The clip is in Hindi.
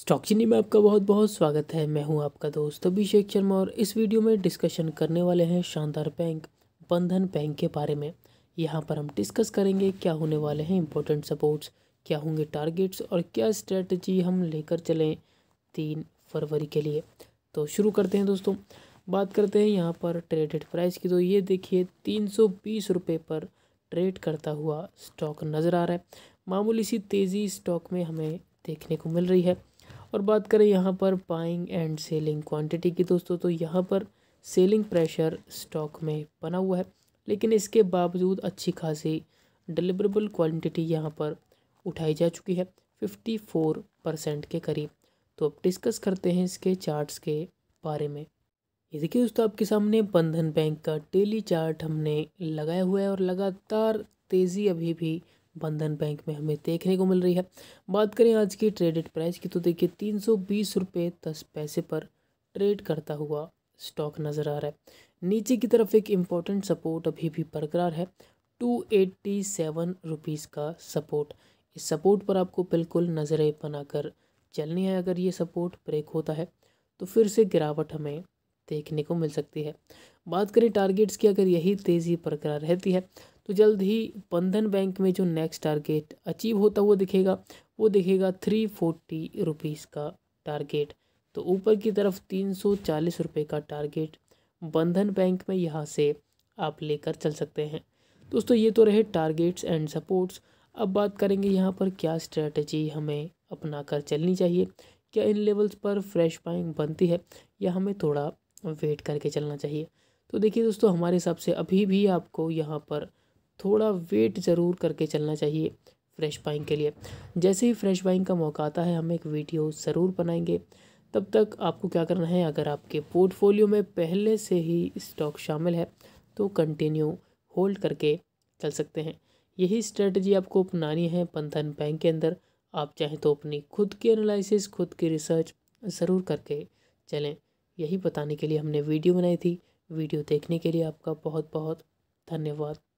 स्टॉक चीनी में आपका बहुत बहुत स्वागत है मैं हूं आपका दोस्त अभिषेक शर्मा और इस वीडियो में डिस्कशन करने वाले हैं शानदार बैंक बंधन बैंक के बारे में यहां पर हम डिस्कस करेंगे क्या होने वाले हैं इंपॉर्टेंट सपोर्ट्स क्या होंगे टारगेट्स और क्या स्ट्रेटजी हम लेकर चलें तीन फरवरी के लिए तो शुरू करते हैं दोस्तों बात करते हैं यहाँ पर ट्रेडेड प्राइस की तो ये देखिए तीन सौ बीस रुपये पर ट्रेड करता हुआ स्टॉक नज़र आ रहा है मामूली सी तेज़ी स्टॉक में हमें देखने को मिल रही है और बात करें यहाँ पर बाइंग एंड सेलिंग क्वांटिटी की दोस्तों तो यहाँ पर सेलिंग प्रेशर स्टॉक में बना हुआ है लेकिन इसके बावजूद अच्छी खासी डिलीवरेबल क्वांटिटी यहाँ पर उठाई जा चुकी है फिफ्टी फोर परसेंट के करीब तो अब डिस्कस करते हैं इसके चार्ट्स के बारे में ये देखिए दोस्तों आपके सामने बंधन बैंक का डेली चार्ट हमने लगाया हुआ है और लगातार तेज़ी अभी भी बंधन बैंक में हमें देखने को मिल रही है बात करें आज की ट्रेडेड प्राइस की तो देखिए तीन सौ बीस रुपये दस पैसे पर ट्रेड करता हुआ स्टॉक नज़र आ रहा है नीचे की तरफ एक इम्पॉर्टेंट सपोर्ट अभी भी बरकरार है टू एट्टी सेवन रुपीज़ का सपोर्ट इस सपोर्ट पर आपको बिल्कुल नज़रें बनाकर चलनी है अगर ये सपोर्ट ब्रेक होता है तो फिर से गिरावट हमें देखने को मिल सकती है बात करें टारगेट्स की अगर यही तेज़ी बरकरार रहती है तो जल्द ही बंधन बैंक में जो नेक्स्ट टारगेट अचीव होता हुआ दिखेगा वो दिखेगा थ्री फोर्टी रुपीज़ का टारगेट तो ऊपर की तरफ तीन सौ चालीस रुपये का टारगेट बंधन बैंक में यहाँ से आप लेकर चल सकते हैं दोस्तों ये तो रहे टारगेट्स एंड सपोर्ट्स अब बात करेंगे यहाँ पर क्या स्ट्रेटजी हमें अपना कर चलनी चाहिए क्या इन लेवल्स पर फ्रेश बाइंग बनती है या हमें थोड़ा वेट करके चलना चाहिए तो देखिए दोस्तों हमारे हिसाब से अभी भी आपको यहाँ पर थोड़ा वेट ज़रूर करके चलना चाहिए फ्रेश बाइंग के लिए जैसे ही फ्रेश बाइंग का मौका आता है हम एक वीडियो ज़रूर बनाएंगे तब तक आपको क्या करना है अगर आपके पोर्टफोलियो में पहले से ही स्टॉक शामिल है तो कंटिन्यू होल्ड करके चल सकते हैं यही स्ट्रेटजी आपको अपनानी है पंथन बैंक के अंदर आप चाहें तो अपनी खुद की एनालिसिस खुद की रिसर्च ज़रूर करके चलें यही बताने के लिए हमने वीडियो बनाई थी वीडियो देखने के लिए आपका बहुत बहुत धन्यवाद